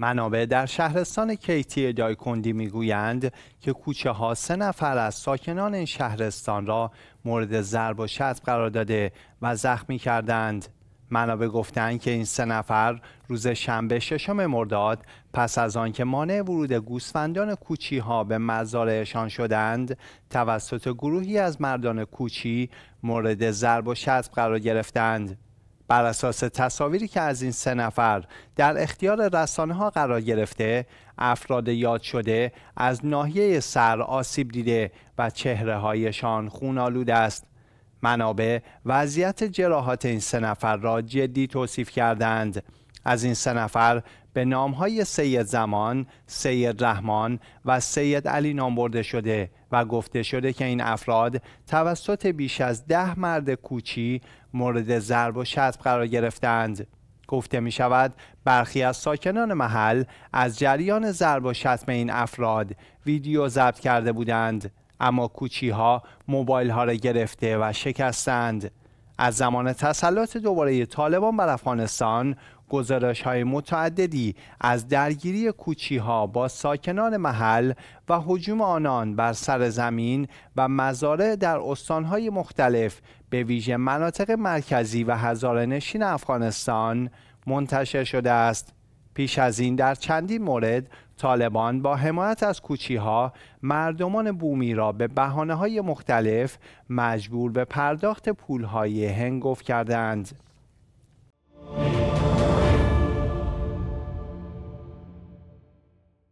منابع در شهرستان کیتی دایکندی میگویند که کوچه ها سه نفر از ساکنان این شهرستان را مورد ضرب و شتم قرار داده و زخمی کردند. منابع گفتند که این سه نفر روز شنبه ششم مرداد پس از آنکه مانع ورود گوسفندان کوچی ها به مزارعشان شدند توسط گروهی از مردان کوچی مورد ضرب و شتم قرار گرفتند. بر اساس تصاویری که از این سه نفر در اختیار رسانه ها قرار گرفته افراد یاد شده از ناحیه سر آسیب دیده و چهره هایشان خون آلود است منابع وضعیت جراحات این سه نفر را جدی توصیف کردند از این سه نفر به های سید زمان، سید رحمان و سید علی نام برده شده و گفته شده که این افراد توسط بیش از ده مرد کوچی مورد ضرب و شتم قرار گرفتند. گفته می شود برخی از ساکنان محل از جریان ضرب و شتم این افراد ویدیو ضبط کرده بودند اما کوچی ها موبایل ها را گرفته و شکستند از زمان تسلط دوباره طالبان بر افغانستان گزارش های متعددی از درگیری کوچی ها با ساکنان محل و حجوم آنان بر سر زمین و مزارع در استانهای مختلف به ویژه مناطق مرکزی و هزار نشین افغانستان منتشر شده است. پیش از این در چندین مورد طالبان با حمایت از کوچیها مردمان بومی را به بهانه های مختلف مجبور به پرداخت های هنگفت کردند.